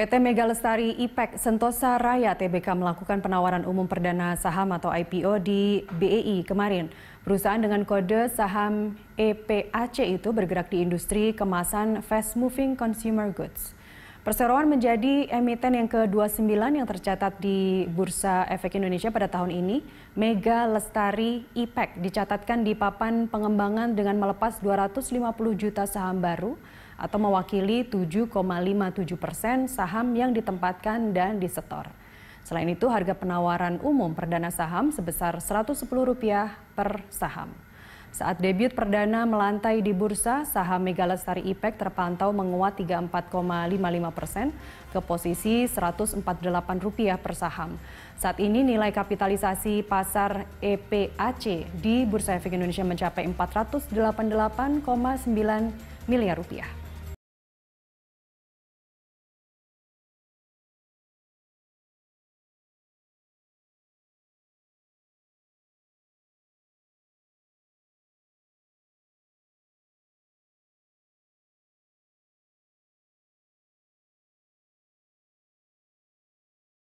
PT Mega Lestari IPEK Sentosa Raya TBK melakukan penawaran umum perdana saham atau IPO di BEI kemarin. Perusahaan dengan kode saham EPAC itu bergerak di industri kemasan fast moving consumer goods. Perseroan menjadi emiten yang ke-29 yang tercatat di Bursa Efek Indonesia pada tahun ini. Mega Lestari IPEC dicatatkan di papan pengembangan dengan melepas 250 juta saham baru atau mewakili 7,57 persen saham yang ditempatkan dan disetor. Selain itu, harga penawaran umum perdana saham sebesar Rp110 per saham. Saat debut perdana melantai di bursa, saham Megalestari Ipek terpantau menguat 34,55 persen ke posisi Rp148 per saham. Saat ini nilai kapitalisasi pasar EPAC di Bursa Efek Indonesia mencapai 488,9 miliar rupiah.